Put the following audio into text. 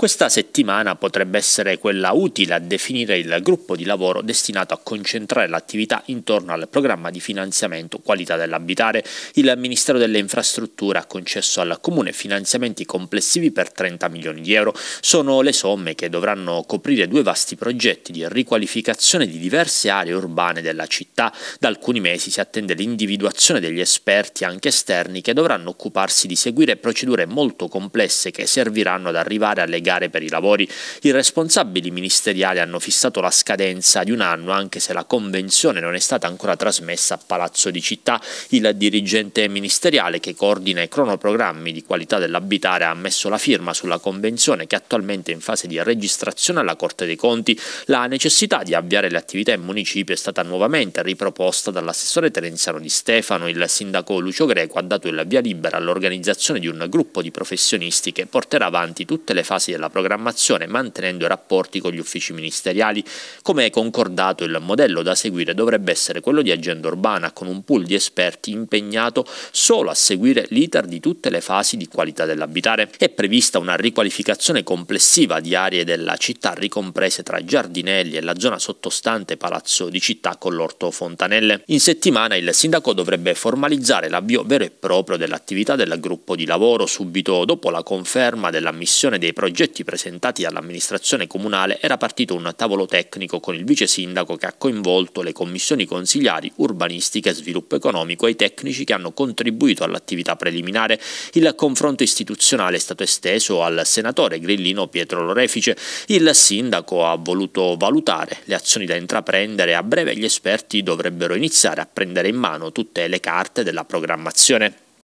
Questa settimana potrebbe essere quella utile a definire il gruppo di lavoro destinato a concentrare l'attività intorno al programma di finanziamento qualità dell'abitare. Il Ministero delle Infrastrutture ha concesso al Comune finanziamenti complessivi per 30 milioni di euro. Sono le somme che dovranno coprire due vasti progetti di riqualificazione di diverse aree urbane della città. Da alcuni mesi si attende l'individuazione degli esperti anche esterni che dovranno occuparsi di seguire procedure molto complesse che serviranno ad arrivare alle garanzie gare per i lavori, i responsabili ministeriali hanno fissato la scadenza di un anno anche se la convenzione non è stata ancora trasmessa a Palazzo di Città. Il dirigente ministeriale che coordina i cronoprogrammi di qualità dell'abitare ha messo la firma sulla convenzione che attualmente è in fase di registrazione alla Corte dei Conti. La necessità di avviare le attività in municipio è stata nuovamente riproposta dall'assessore Terenziano Di Stefano. Il sindaco Lucio Greco ha dato il via libera all'organizzazione di un gruppo di professionisti che porterà avanti tutte le fasi del della programmazione mantenendo rapporti con gli uffici ministeriali. Come concordato il modello da seguire dovrebbe essere quello di agenda urbana con un pool di esperti impegnato solo a seguire l'iter di tutte le fasi di qualità dell'abitare. È prevista una riqualificazione complessiva di aree della città ricomprese tra Giardinelli e la zona sottostante Palazzo di Città con l'Orto Fontanelle. In settimana il sindaco dovrebbe formalizzare l'avvio vero e proprio dell'attività del gruppo di lavoro subito dopo la conferma dell'ammissione dei progetti progetti presentati dall'amministrazione comunale era partito un tavolo tecnico con il vice sindaco che ha coinvolto le commissioni consigliari urbanistiche, sviluppo economico e i tecnici che hanno contribuito all'attività preliminare. Il confronto istituzionale è stato esteso al senatore grillino Pietro Lorefice. Il sindaco ha voluto valutare le azioni da intraprendere e a breve gli esperti dovrebbero iniziare a prendere in mano tutte le carte della programmazione.